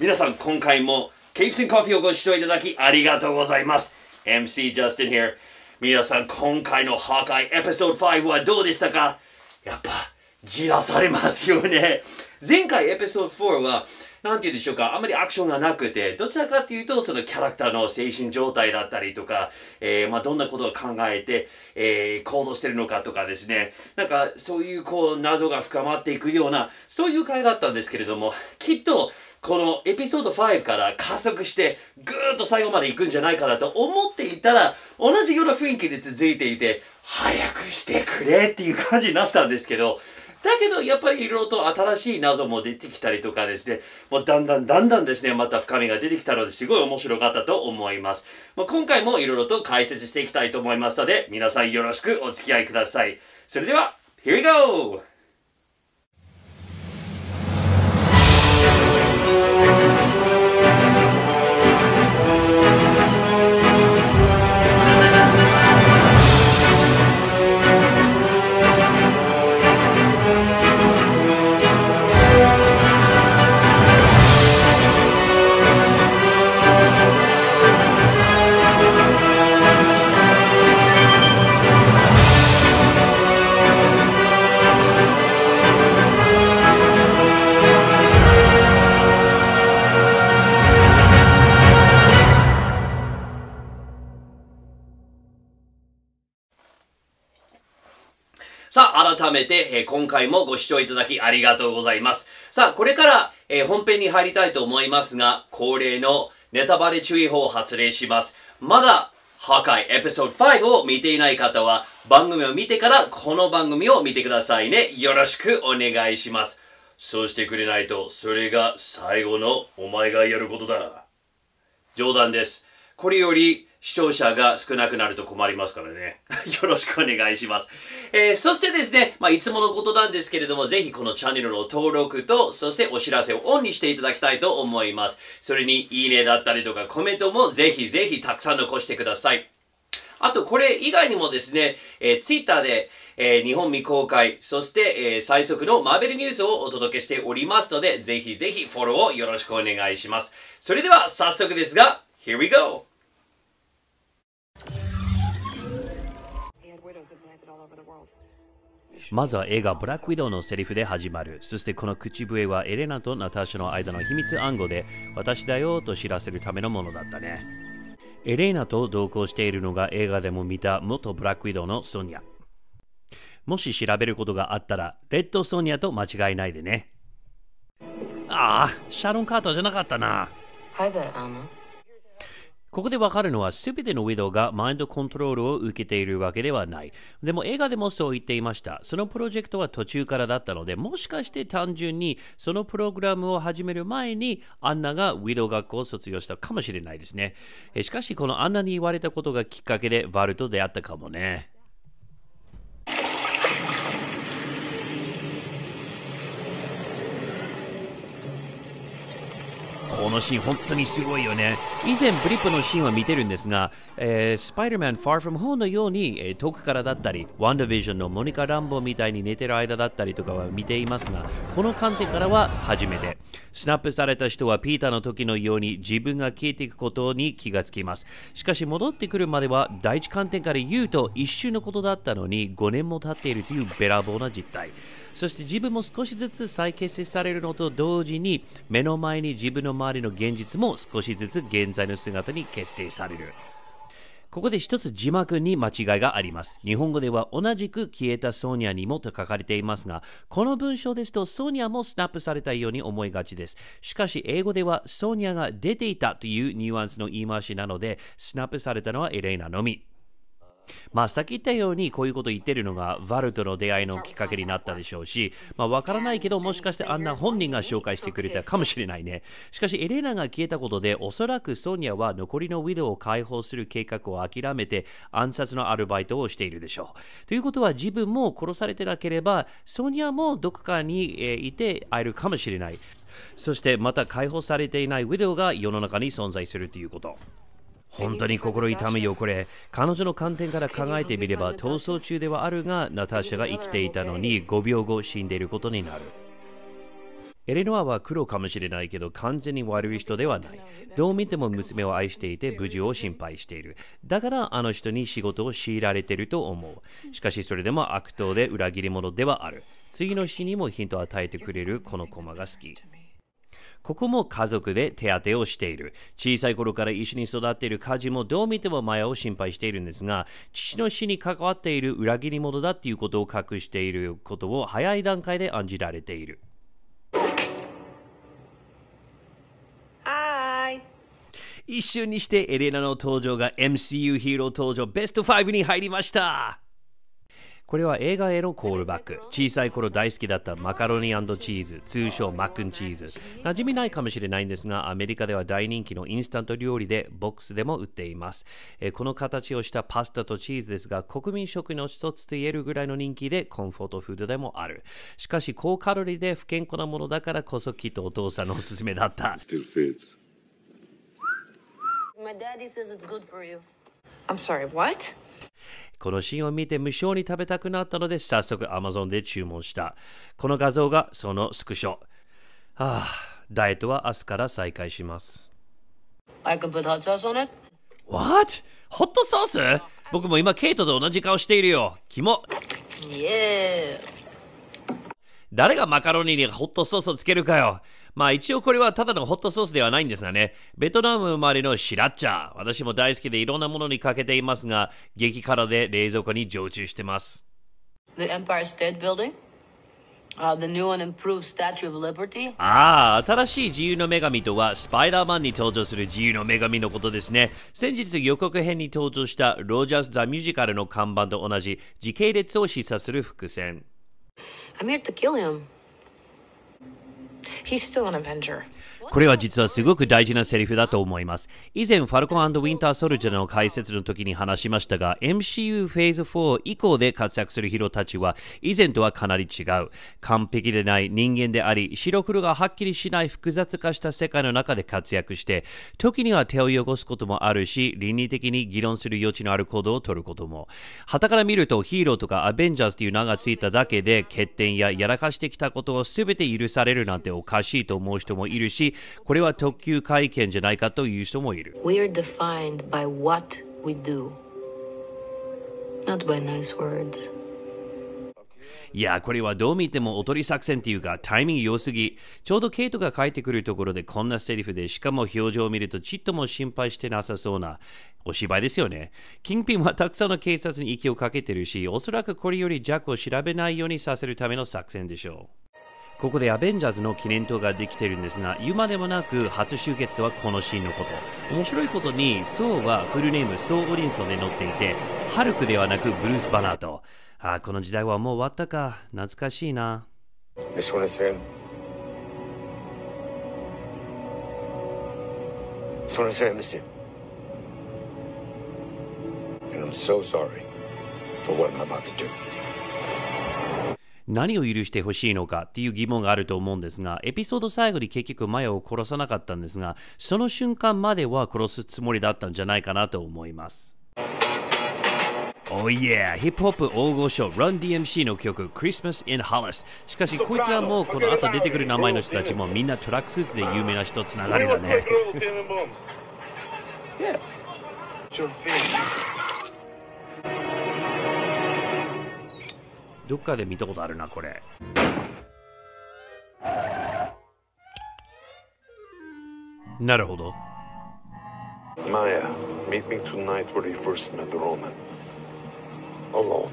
皆さん今回もケープスン f ー e e をご視聴いただきありがとうございます MC Justin here 皆さん今回の破壊エピソード5はどうでしたかやっぱじらされますよね前回エピソード4はなんて言うんでしょうか、あんまりアクションがなくて、どちらかっていうと、そのキャラクターの精神状態だったりとか、えー、まあ、どんなことを考えて、えー、行動してるのかとかですね、なんか、そういう、こう、謎が深まっていくような、そういう回だったんですけれども、きっと、このエピソード5から加速してぐーっと最後まで行くんじゃないかなと思っていたら同じような雰囲気で続いていて早くしてくれっていう感じになったんですけどだけどやっぱり色々と新しい謎も出てきたりとかですねもうだんだんだんだんですねまた深みが出てきたのですごい面白かったと思います、ま今回も色々と解説していきたいと思いますので皆さんよろしくお付き合いくださいそれでは Here we go! で、今回もご視聴いただきありがとうございます。さあ、これから、え本編に入りたいと思いますが、恒例のネタバレ注意報を発令します。まだ、破壊エピソード5を見ていない方は、番組を見てからこの番組を見てくださいね。よろしくお願いします。そうしてくれないと、それが最後のお前がやることだ。冗談です。これより、視聴者が少なくなると困りますからね。よろしくお願いします。えー、そしてですね、まあ、いつものことなんですけれども、ぜひこのチャンネルの登録と、そしてお知らせをオンにしていただきたいと思います。それに、いいねだったりとかコメントもぜひぜひたくさん残してください。あと、これ以外にもですね、えー、ツイッターで、えー、日本未公開、そして、えー、最速のマーベルニュースをお届けしておりますので、ぜひぜひフォローをよろしくお願いします。それでは、早速ですが、Here we go! まずは映画ブラックウィドウのセリフで始まる。そしてこの口笛はエレナとナターシャの間の秘密暗号で私だよと知らせるためのものだったね。エレナと同行しているのが映画でも見た元ブラックウィドウのソニア。もし調べることがあったら、レッドソニアと間違いないでね。ああ、シャロン・カートじゃなかったな。Hi there, Anna. ここでわかるのは全てのウィドウがマインドコントロールを受けているわけではない。でも映画でもそう言っていました。そのプロジェクトは途中からだったので、もしかして単純にそのプログラムを始める前にアンナがウィドウ学校を卒業したかもしれないですね。しかしこのアンナに言われたことがきっかけでバルと出会ったかもね。このシーン、本当にすごいよね。以前、ブリップのシーンは見てるんですが、えー、スパイダーマン・ファー・フォーム・ホーのように、えー、遠くからだったり、ワンダービジョンのモニカ・ランボーみたいに寝てる間だったりとかは見ていますが、この観点からは初めて。スナップされた人はピーターの時のように自分が消えていくことに気がつきます。しかし戻ってくるまでは第一観点から言うと一瞬のことだったのに5年も経っているというべらぼうな実態。そして自分も少しずつ再結成されるのと同時に目の前に自分の周りの現実も少しずつ現在の姿に結成されるここで一つ字幕に間違いがあります。日本語では同じく消えたソニアにもと書かれていますが、この文章ですとソニアもスナップされたように思いがちです。しかし英語ではソニアが出ていたというニュアンスの言い回しなので、スナップされたのはエレイナのみ。まあ、き言ったようにこういうこと言ってるのがバルとの出会いのきっかけになったでしょうし、まあ、わからないけど、もしかしてアンナ本人が紹介してくれたかもしれないね。しかし、エレナが消えたことで、おそらくソニアは残りのウィドウを解放する計画を諦めて、暗殺のアルバイトをしているでしょう。ということは、自分も殺されてなければ、ソニアもどこかに、えいて会えるかもしれない。そしてまた解放されていないウィドウが世の中に存在するということ。本当に心痛みよこれ彼女の観点から考えてみれば逃走中ではあるがナターシャが生きていたのに5秒後死んでいることになるエレノアは黒かもしれないけど完全に悪い人ではないどう見ても娘を愛していて無事を心配しているだからあの人に仕事を強いられてると思うしかしそれでも悪党で裏切り者ではある次の日にもヒントを与えてくれるこのコマが好きここも家族で手当てをしている。小さい頃から一緒に育っている家事もどう見てもマヤを心配しているんですが、父の死に関わっている裏切り者だっていうことを隠していることを早い段階で案じられている。一瞬にしてエレナの登場が MCU ヒーロー登場ベスト5に入りましたこれは映画へのコールバック小さい頃大好きだったマカロニチーズ通称マックンチーズ馴染みないかもしれないんですがアメリカでは大人気のインスタント料理でボックスでも売っています、えこの形をしたパスタとチーズですが国民食の一つと言えるぐらいの人気でコンフォートフードでもあるしかし高カロリーで不健康なものだからこそきっとお父さんのおすすめだった My daddy says it's good for you. I'm sorry, what? このシーンを見て無性に食べたくなったので早速 Amazon で注文したこの画像がそのスクショああダイエットは明日から再開します I can put hot sauce on it What? ホットソース僕も今ケイトと同じ顔しているよキモ Yes 誰がマカロニにホットソースをつけるかよまあ一応これはただのホットソースではないんですがね、ベトナム生まれのシラッチャ。私も大好きでいろんなものにかけていますが、激辛で冷蔵庫に常駐してます。The Empire State Building? Uh, the new and improved Statue of Liberty? ああ、新しい自由の女神とは、スパイダーマンに登場する自由の女神のことですね。先日予告編に登場したロージャーズ・ザ・ミュージカルの看板と同じ時系列を示唆する伏線。I'm here to kill him. he's still an Avenger. これは実はすごく大事なセリフだと思います。以前、ファルコンウィンター・ソルジャーの解説の時に話しましたが、MCU フェーズ4以降で活躍するヒーローたちは、以前とはかなり違う。完璧でない人間であり、白黒がはっきりしない複雑化した世界の中で活躍して、時には手を汚すこともあるし、倫理的に議論する余地のある行動をとることも。旗から見ると、ヒーローとかアベンジャーズという名がついただけで、欠点ややらかしてきたことを全て許されるなんておかしいと思う人もいるし、これは特急会見じゃないかという人もいる。We are defined by what we do, not by nice words. いや、これはどう見てもおとり作戦っていうか、タイミング良すぎ。ちょうどケイトが帰ってくるところでこんなセリフで、しかも表情を見るとちっとも心配してなさそうなお芝居ですよね。金品はたくさんの警察に息をかけてるし、おそらくこれより弱を調べないようにさせるための作戦でしょう。ここでアベンジャーズの記念塔ができてるんですが言うまでもなく初集結とはこのシーンのこと面白いことにソーはフルネームソー・オリンソンで載っていてハルクではなくブルース・バナーと。ああこの時代はもう終わったか懐かしいなそ h a ん。s what I s And I'm so sorry for what I'm about to do. 何を許してほしいのかっていう疑問があると思うんですがエピソード最後に結局マヤを殺さなかったんですがその瞬間までは殺すつもりだったんじゃないかなと思います。おいやヒップホップ大御所、Run DMC の曲、Christmas in Hollis。しかし、こいつらもこの後出てくる名前の人たちもみんなトラックスーツで有名な人つながりだね。yes. どっかで見たことあるな、これ。なるほど。Maya, meet me tonight where you first met Roman. Alone.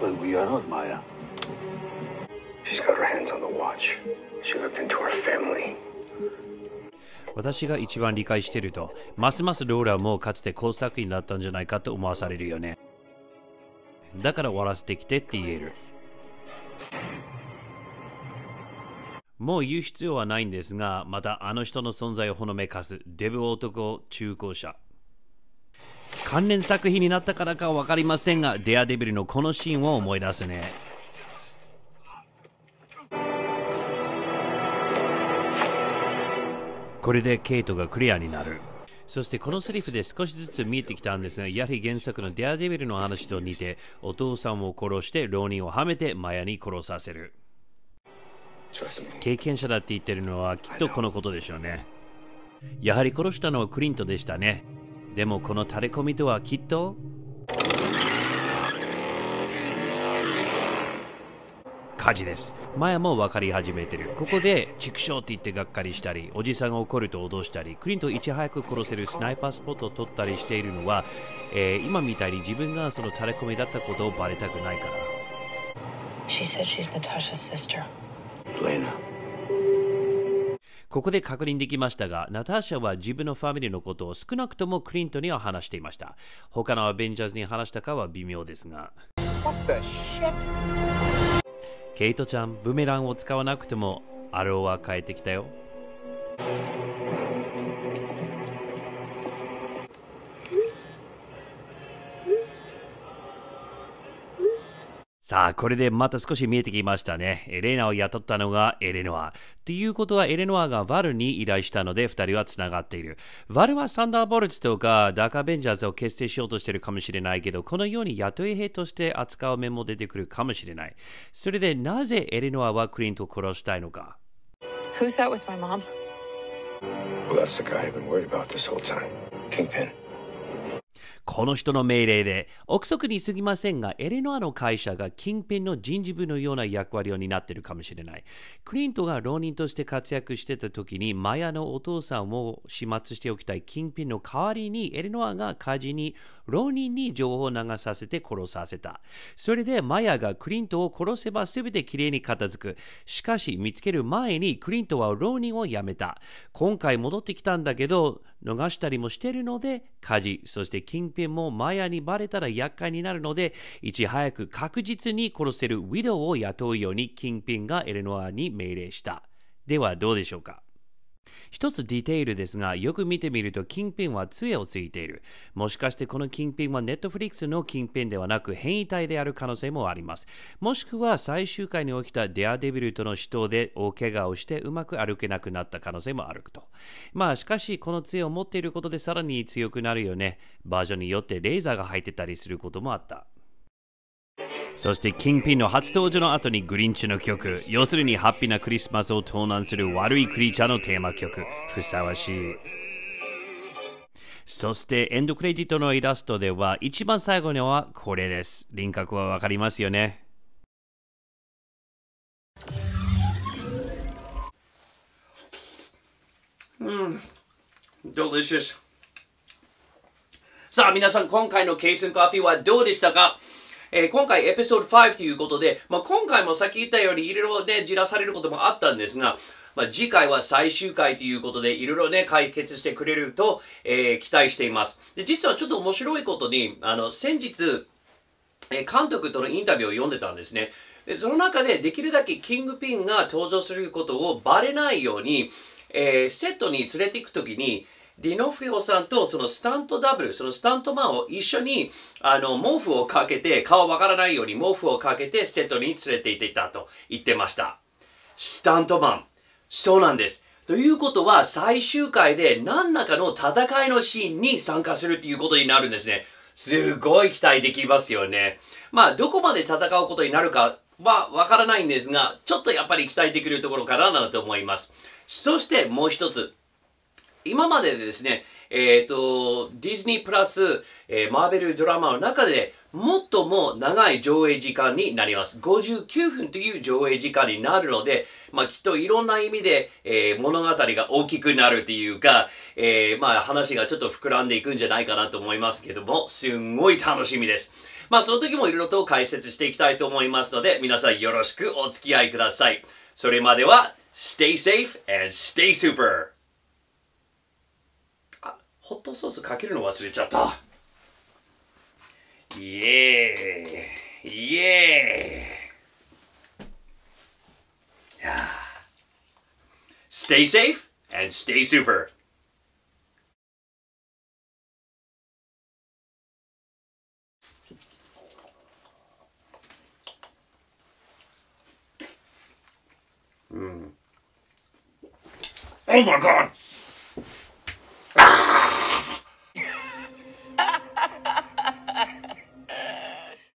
But we are not Maya. She's got her hands on the watch. She looked into our family. 私が一番理解していると、ますますローラはもうかつて好作品だったんじゃないかと思わされるよね。だから終わらせてきてって言える。もう言う必要はないんですが、またあの人の存在をほのめかすデブ男中高者。関連作品になったからか分かりませんが、デアデビルのこのシーンを思い出すね。これでケイトがクリアになる。そしてこのセリフで少しずつ見えてきたんですが、やはり原作のデアデビルの話と似て、お父さんを殺して浪人をはめてマヤに殺させる。経験者だって言ってるのはきっとこのことでしょうね。やはり殺したのはクリントでしたね。でもこのタレコミとはきっと火事ですマヤも分かり始めてるここで畜生って言ってがっかりしたりおじさんが怒ると脅したりクリントをいち早く殺せるスナイパースポットを取ったりしているのは、えー、今みたいに自分がそのタレコミだったことをバレたくないから She said she's Natasha's sister. l e n a ここで確認できましたが、ナターシャは自分のファミリーのことを少なくともクリントには話していました。他のアベンジャーズに話したかは微妙ですが。What the shit? ケイトちゃんブメランを使わなくてもアローは変えてきたよさあ、これでまた少し見えてきましたね。エレナを雇ったのがエレノア。ということは、エレノアがヴァルに依頼したので、2人はつながっている。ヴァルはサンダーボルツとか、ダーカベンジャーズを結成しようとしているかもしれないけど、このように雇い兵として扱う面も出てくるかもしれない。それで、なぜエレノアはクリントを殺したいのか。Who's that with my mom? Well, that's the guy I've been worried about this whole time. Kingpin. この人の命令で、憶測に過ぎませんが、エレノアの会社が近辺の人事部のような役割を担っているかもしれない。クリントが浪人として活躍してた時に、マヤのお父さんを始末しておきたい近辺の代わりに、エレノアが火事に浪人に情報を流させて殺させた。それでマヤがクリントを殺せば全てきれいに片付く。しかし、見つける前にクリントは浪人を辞めた。今回戻ってきたんだけど、逃したりもしてるので、火事、そして近辺もマヤにバレたら厄介になるので、いち早く確実に殺せるウィドウを雇うように近辺がエレノアに命令した。ではどうでしょうか一つディテールですが、よく見てみると金品は杖をついている。もしかしてこの近辺はネットフリックスの近辺ではなく変異体である可能性もあります。もしくは最終回に起きたデアデビルとの死闘で大怪我をしてうまく歩けなくなった可能性もあると。まあしかしこの杖を持っていることでさらに強くなるよね。バージョンによってレーザーが入ってたりすることもあった。そしてキンピンの初登場の後にグリンチの曲要するにハッピーなクリスマスを盗難する悪いクリーチャーのテーマ曲ふさわしいそしてエンドクレジットのイラストでは一番最後にはこれです輪郭はわかりますよねうん delicious さあ皆さん今回のケープンコーヒーはどうでしたかえー、今回エピソード5ということで、まあ、今回もさっき言ったようにいろいろね、じらされることもあったんですが、まあ、次回は最終回ということで、いろいろね、解決してくれると、えー、期待しています。で、実はちょっと面白いことに、あの、先日、えー、監督とのインタビューを読んでたんですね。でその中で、できるだけキングピンが登場することをバレないように、えー、セットに連れて行くときに、ディノフリオさんとそのスタントダブル、そのスタントマンを一緒にあの毛布をかけて、顔わからないように毛布をかけてセットに連れて行ってたと言ってました。スタントマン。そうなんです。ということは最終回で何らかの戦いのシーンに参加するっていうことになるんですね。すごい期待できますよね。まあ、どこまで戦うことになるかはわからないんですが、ちょっとやっぱり期待できるところかななん思います。そしてもう一つ、今までですね、えっ、ー、と、ディズニープラス、えー、マーベルドラマの中で、最も長い上映時間になります。59分という上映時間になるので、まあきっといろんな意味で、えー、物語が大きくなるっていうか、えー、まあ話がちょっと膨らんでいくんじゃないかなと思いますけども、すんごい楽しみです。まあその時もいろいろと解説していきたいと思いますので、皆さんよろしくお付き合いください。それまでは、Stay safe and stay super! ホットソースかけるの忘れちゃったイエーイイエーイや Stay safe and stay super! Mm. Oh my god!